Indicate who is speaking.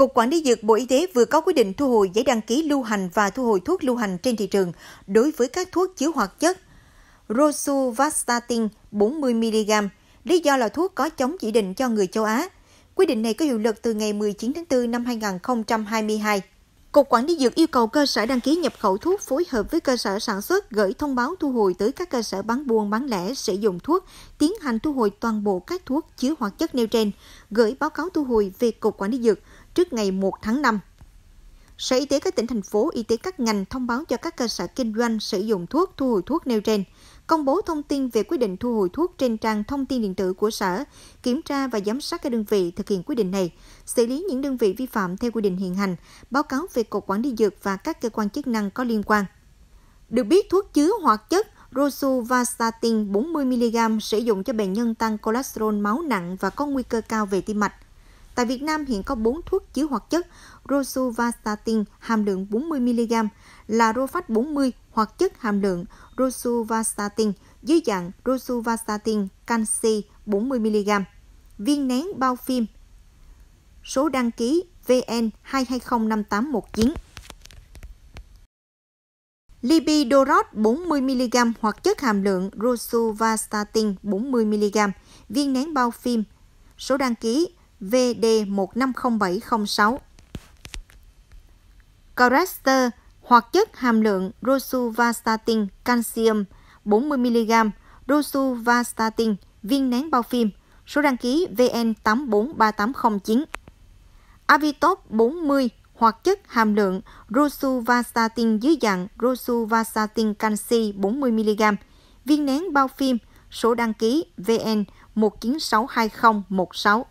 Speaker 1: Cục Quản lý Dược Bộ Y tế vừa có quyết định thu hồi giấy đăng ký lưu hành và thu hồi thuốc lưu hành trên thị trường đối với các thuốc chứa hoạt chất Rosuvastatin 40mg, lý do là thuốc có chống chỉ định cho người châu Á. Quyết định này có hiệu lực từ ngày 19 tháng 4 năm 2022. Cục Quản lý Dược yêu cầu cơ sở đăng ký nhập khẩu thuốc phối hợp với cơ sở sản xuất gửi thông báo thu hồi tới các cơ sở bán buôn bán lẻ sử dụng thuốc, tiến hành thu hồi toàn bộ các thuốc chứa hoạt chất nêu trên, gửi báo cáo thu hồi về Cục Quản lý Dược – trước ngày 1 tháng 5. Sở Y tế các tỉnh thành phố, y tế các ngành thông báo cho các cơ sở kinh doanh sử dụng thuốc thu hồi thuốc nêu trên, công bố thông tin về quyết định thu hồi thuốc trên trang thông tin điện tử của sở, kiểm tra và giám sát các đơn vị thực hiện quyết định này, xử lý những đơn vị vi phạm theo quy định hiện hành, báo cáo về Cục Quản lý Dược và các cơ quan chức năng có liên quan. Được biết, thuốc chứa hoạt chất rosuvastatin 40mg sử dụng cho bệnh nhân tăng cholesterol máu nặng và có nguy cơ cao về tim mạch – Tại Việt Nam hiện có 4 thuốc chứa hoạt chất rosuvastatin hàm lượng 40mg là Rofax 40 hoạt chất hàm lượng rosuvastatin dưới dạng rosuvastatin canxi 40mg, viên nén bao phim, số đăng ký VN 2205819. Libidorot 40mg hoặc chất hàm lượng rosuvastatin 40mg, viên nén bao phim, số đăng ký VD150706. Choraster hoặc chất hàm lượng rosuvastatin calcium 40mg, rosuvastatin viên nén bao phim, số đăng ký VN843809. Avitop 40 hoặc chất hàm lượng rosuvastatin dưới dạng rosuvastatin canxi 40mg, viên nén bao phim, số đăng ký VN1962016.